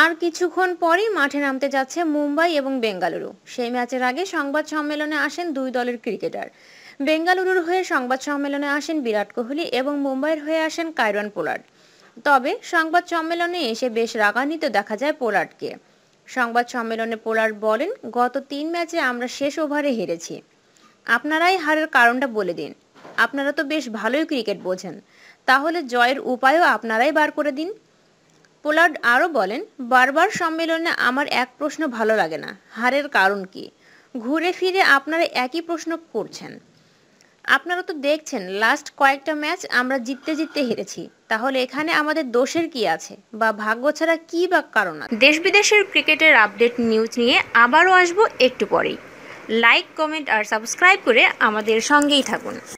আর কিছুক্ষণ পরেই মাঠে নামতে যাচ্ছে মুম্বাই এবং বেঙ্গালুরু সেই ম্যাচের আগে সংবাদ সম্মেলনে আসেন দুই দলের ক্রিকেটার বেঙ্গালুরুর হয়ে সংবাদ সম্মেলনে আসেন বিরাট কোহলি এবং মুম্বাইয়ের হয়ে আসেন কাইরন পোলার্ড তবে সংবাদ সম্মেলনে এসে বেশ রাগান্বিত দেখা যায় পোলার্ডকে সংবাদ সম্মেলনে পোলার্ড বলেন গত তিন ম্যাচে আমরা শেষ ওভারে হেরেছি আপনারাই হারের কারণটা বলে দিন আপনারা তো বেশ ভালোই ক্রিকেট বোঝেন তাহলে জয়ের উপায়ও আপনারাই বার করে দিন পোলার্ড আরও বলেন বারবার সম্মেলনে আমার এক প্রশ্ন ভালো লাগে না হারের কারণ কি ঘুরে ফিরে আপনারা একই প্রশ্ন করছেন আপনারা তো দেখছেন লাস্ট কয়েকটা ম্যাচ আমরা জিততে জিততে হেরেছি তাহলে এখানে আমাদের দোষের কি আছে বা ভাগ্য ছাড়া কী বা কারণ আছে দেশ বিদেশের ক্রিকেটের আপডেট নিউজ নিয়ে আবারও আসবো একটু পরেই লাইক কমেন্ট আর সাবস্ক্রাইব করে আমাদের সঙ্গেই থাকুন